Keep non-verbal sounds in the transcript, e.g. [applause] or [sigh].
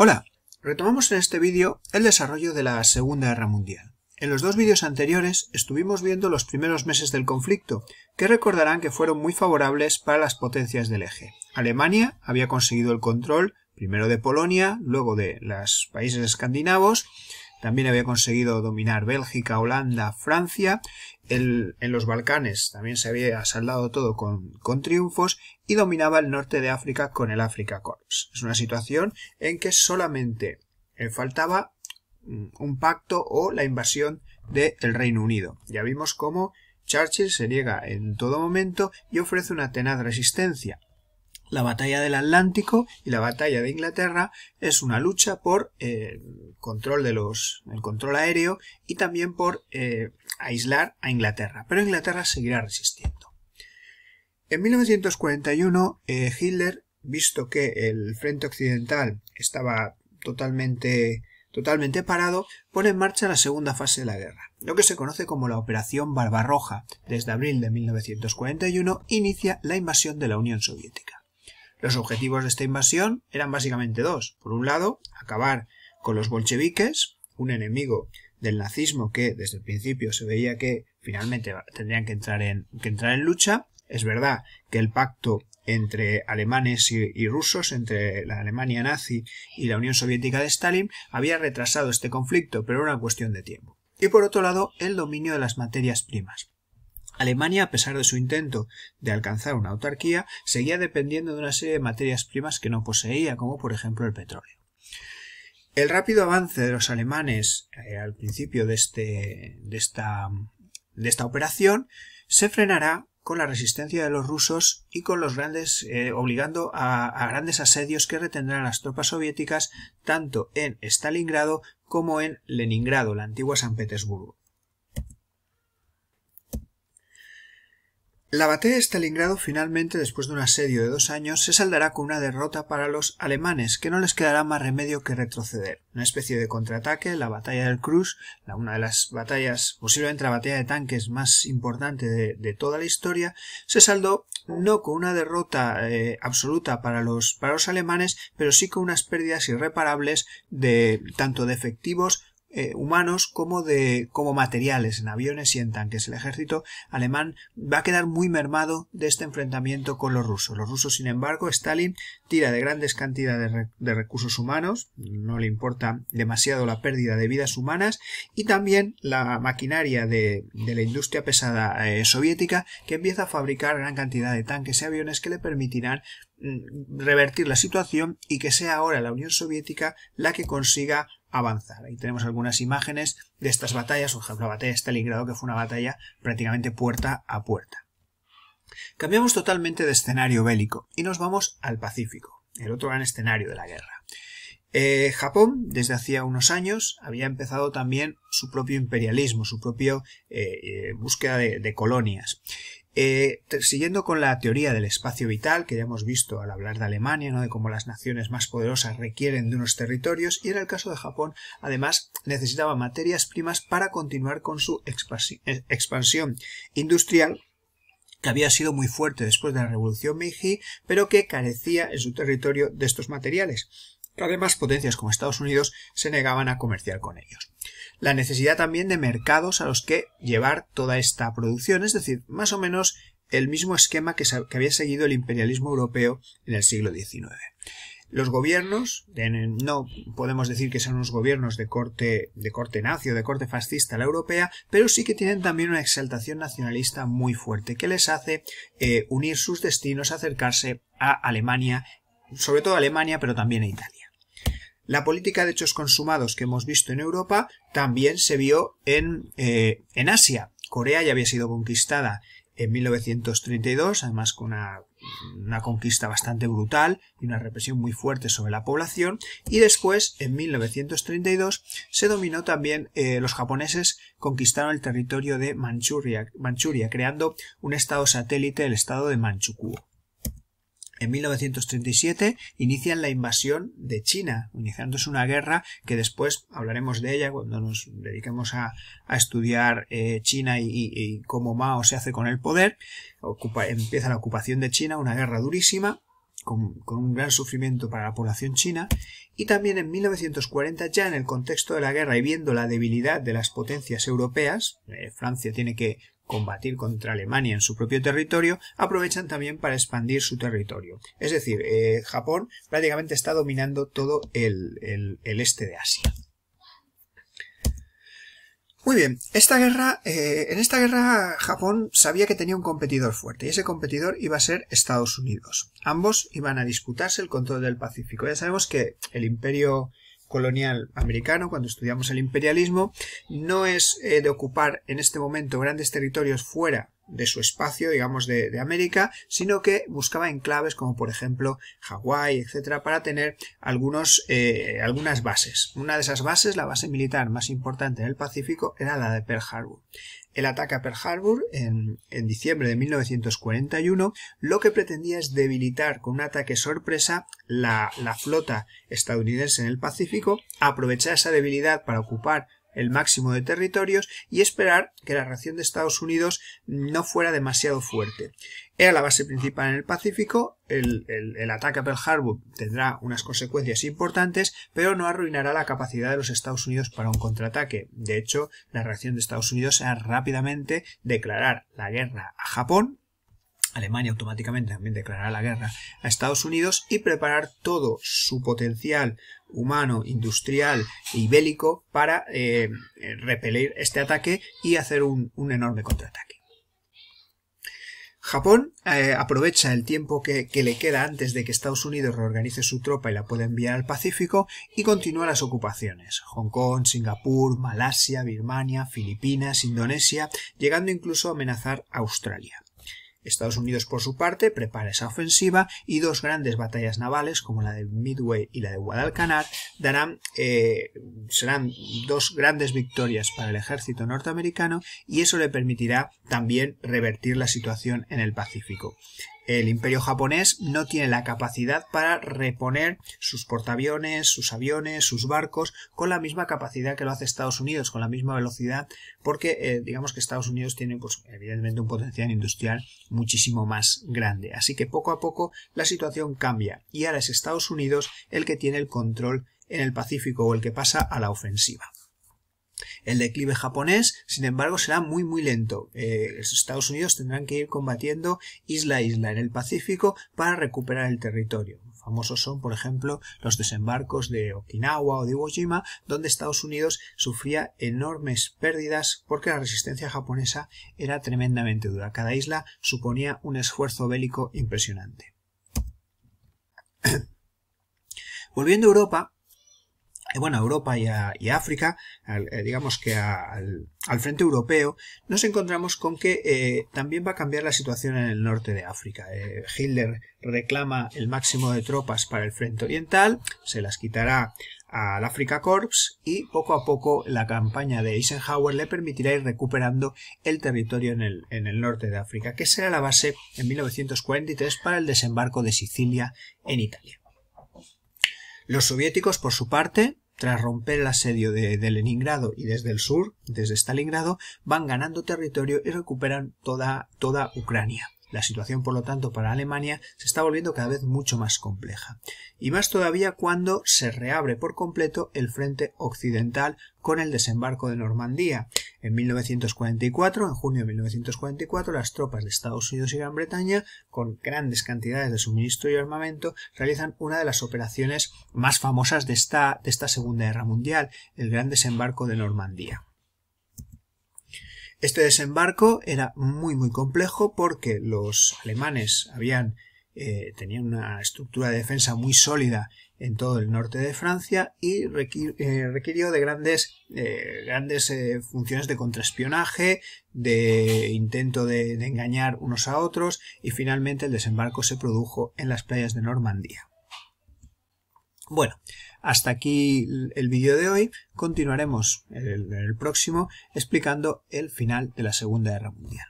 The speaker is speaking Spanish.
Hola, retomamos en este vídeo el desarrollo de la Segunda Guerra Mundial. En los dos vídeos anteriores estuvimos viendo los primeros meses del conflicto, que recordarán que fueron muy favorables para las potencias del eje. Alemania había conseguido el control primero de Polonia, luego de los países escandinavos, también había conseguido dominar Bélgica, Holanda, Francia. en los Balcanes también se había saldado todo con, triunfos y dominaba el norte de África con el Africa Corps. Es una situación en que solamente eh, faltaba mm, un pacto o la invasión del Reino Unido. Ya vimos cómo Churchill se niega en todo momento y ofrece una tenaz resistencia. La batalla del Atlántico y la batalla de Inglaterra es una lucha por eh, control de los, el control aéreo y también por eh, aislar a Inglaterra. Pero Inglaterra seguirá resistiendo. En 1941 eh, Hitler, visto que el frente occidental estaba totalmente totalmente parado, pone en marcha la segunda fase de la guerra. Lo que se conoce como la Operación Barbarroja, desde abril de 1941 inicia la invasión de la Unión Soviética. Los objetivos de esta invasión eran básicamente dos. Por un lado, acabar con los bolcheviques, un enemigo del nazismo que desde el principio se veía que finalmente tendrían que entrar en, lucha. Es verdad que el pacto entre alemanes y, rusos, entre la Alemania nazi y la Unión Soviética de Stalin, había retrasado este conflicto, pero era una cuestión de tiempo. Y por otro lado, el dominio de las materias primas. Alemania, a pesar de su intento de alcanzar una autarquía, seguía dependiendo de una serie de materias primas que no poseía, como por ejemplo el petróleo. El rápido avance de los alemanes eh, al principio este, de, esta, operación se frenará con la resistencia de los rusos y con los grandes eh, obligando a, a grandes asedios que retendrán las tropas soviéticas tanto en Stalingrado como en Leningrado, la antigua San Petersburgo. La batalla de Stalingrado finalmente, después de un asedio de dos años, se saldará con una derrota para los alemanes, que no les quedará más remedio que retroceder. Una especie de contraataque, la batalla del Cruz, una de las batallas, posiblemente la batalla de tanques más importante de, toda la historia, se saldó no con una derrota eh, absoluta para los, para los alemanes, pero sí con unas pérdidas irreparables de tanto de efectivos eh, humanos como de como materiales en aviones y en tanques. El ejército alemán va a quedar muy mermado de este enfrentamiento con los rusos. Los rusos, sin embargo, Stalin tira de grandes cantidades de, recursos humanos, no le importa demasiado la pérdida de vidas humanas y también la maquinaria de, la industria pesada eh, soviética que empieza a fabricar gran cantidad de tanques y aviones que le permitirán mm, revertir la situación y que sea ahora la Unión Soviética la que consiga avanzar. Ahí tenemos algunas imágenes de estas batallas, por ejemplo, la batalla de Stalingrado, que fue una batalla prácticamente puerta a puerta. Cambiamos totalmente de escenario bélico y nos vamos al Pacífico, el otro gran escenario de la guerra. Eh, Japón, desde hacía unos años, había empezado también su propio imperialismo, su propia eh, eh, búsqueda de colonias. Eh, siguiendo con la teoría del espacio vital que ya hemos visto al hablar de Alemania, de cómo las naciones más poderosas requieren de unos territorios, y en el caso de Japón, además, necesitaba materias primas para continuar con su eh, expansión industrial que había sido muy fuerte después de la Revolución Meiji, pero que carecía en su territorio de estos materiales. además potencias como Estados Unidos se negaban a comerciar con ellos la necesidad también de mercados a los que llevar toda esta producción, es decir, más o menos el mismo esquema que, había seguido el imperialismo europeo en el siglo XIX. Los gobiernos, no podemos decir que sean unos gobiernos de corte, de corte nacio de corte fascista la europea, pero sí que tienen también una exaltación nacionalista muy fuerte que les hace eh, unir sus destinos, acercarse a Alemania, sobre todo a Alemania, pero también a Italia. La política de hechos consumados que hemos visto en Europa también se vio en, eh, en Asia. Corea ya había sido conquistada en 1932, además con una, conquista bastante brutal y una represión muy fuerte sobre la población. Y después, en 1932, se dominó también, eh, los japoneses conquistaron el territorio de Manchuria, Manchuria, creando un estado satélite, el estado de Manchukuo. En 1937 inician la invasión de China, iniciándose una guerra que después hablaremos de ella cuando nos dediquemos a, estudiar eh, China y, cómo Mao se hace con el poder. empieza la ocupación de China, una guerra durísima, con, un gran sufrimiento para la población china. Y también en 1940, ya en el contexto de la guerra y viendo la debilidad de las potencias europeas, eh, Francia tiene que combatir contra Alemania en su propio territorio, aprovechan también para expandir su territorio. Es decir, eh, Japón prácticamente está dominando todo el, este de Asia. Muy bien, esta guerra, eh, en esta guerra Japón sabía que tenía un competidor fuerte y ese competidor iba a ser Estados Unidos. Ambos iban a disputarse el control del Pacífico. Ya sabemos que el imperio colonial americano, cuando estudiamos el imperialismo, no es eh, de ocupar en este momento grandes territorios fuera de su espacio, digamos, de, América, sino que buscaba enclaves como por ejemplo Hawái, etcétera, para tener algunos, eh, algunas bases. Una de esas bases, la base militar más importante en el Pacífico, era la de Pearl Harbor. El ataque a Pearl Harbor en, diciembre de 1941 lo que pretendía es debilitar con un ataque sorpresa la, la flota estadounidense en el Pacífico, aprovechar esa debilidad para ocupar el máximo de territorios y esperar que la reacción de Estados Unidos no fuera demasiado fuerte. Era la base principal en el Pacífico, el, ataque a Pearl Harbor tendrá unas consecuencias importantes, pero no arruinará la capacidad de los Estados Unidos para un contraataque. De hecho, la reacción de Estados Unidos era rápidamente declarar la guerra a Japón, Alemania automáticamente también declarará la guerra a Estados Unidos y preparar todo su potencial humano, industrial y e bélico para repelir eh, repeler este ataque y hacer un, enorme contraataque. Japón eh, aprovecha el tiempo que, le queda antes de que Estados Unidos reorganice su tropa y la pueda enviar al Pacífico y continúa las ocupaciones. Hong Kong, Singapur, Malasia, Birmania, Filipinas, Indonesia, llegando incluso a amenazar a Australia. Estados Unidos, por su parte, prepara esa ofensiva y dos grandes batallas navales, como la de Midway y la de Guadalcanal darán, eh, serán dos grandes victorias para el ejército norteamericano y eso le permitirá también revertir la situación en el Pacífico el imperio japonés no tiene la capacidad para reponer sus portaaviones, sus aviones, sus barcos con la misma capacidad que lo hace Estados Unidos, con la misma velocidad, porque eh, digamos que Estados Unidos tiene pues, evidentemente un potencial industrial muchísimo más grande. Así que poco a poco la situación cambia y ahora es Estados Unidos el que tiene el control en el Pacífico o el que pasa a la ofensiva. El declive japonés, sin embargo, será muy muy lento. Eh, los Estados Unidos tendrán que ir combatiendo isla a isla en el Pacífico para recuperar el territorio. Famosos son, por ejemplo, los desembarcos de Okinawa o de Iwo Jima, donde Estados Unidos sufría enormes pérdidas porque la resistencia japonesa era tremendamente dura. Cada isla suponía un esfuerzo bélico impresionante. [coughs] Volviendo a Europa, eh, bueno, Europa y África, eh, digamos que al, frente europeo, nos encontramos con que eh, también va a cambiar la situación en el norte de África. Hitler reclama el máximo de tropas para el frente oriental, se las quitará al Africa Corps y poco a poco la campaña de Eisenhower le permitirá ir recuperando el territorio en el, en el norte de África, que será la base en 1943 para el desembarco de Sicilia en Italia. Los soviéticos, por su parte, tras romper el asedio de, Leningrado y desde el sur, desde Stalingrado, van ganando territorio y recuperan toda, toda Ucrania. La situación, por lo tanto, para Alemania se está volviendo cada vez mucho más compleja. Y más todavía cuando se reabre por completo el frente occidental con el desembarco de Normandía. En 1944, en junio de 1944, las tropas de Estados Unidos y Gran Bretaña, con grandes cantidades de suministro y armamento, realizan una de las operaciones más famosas de esta, de esta Segunda Guerra Mundial, el gran desembarco de Normandía. Este desembarco era muy muy complejo porque los alemanes eh, tenían una estructura de defensa muy sólida en todo el norte de Francia y eh, requirió de grandes, eh, funciones de contraespionaje, de intento de engañar unos a otros y finalmente el desembarco se produjo en las playas de Normandía. Bueno, hasta aquí el vídeo de hoy. Continuaremos en el, el próximo explicando el final de la Segunda Guerra Mundial.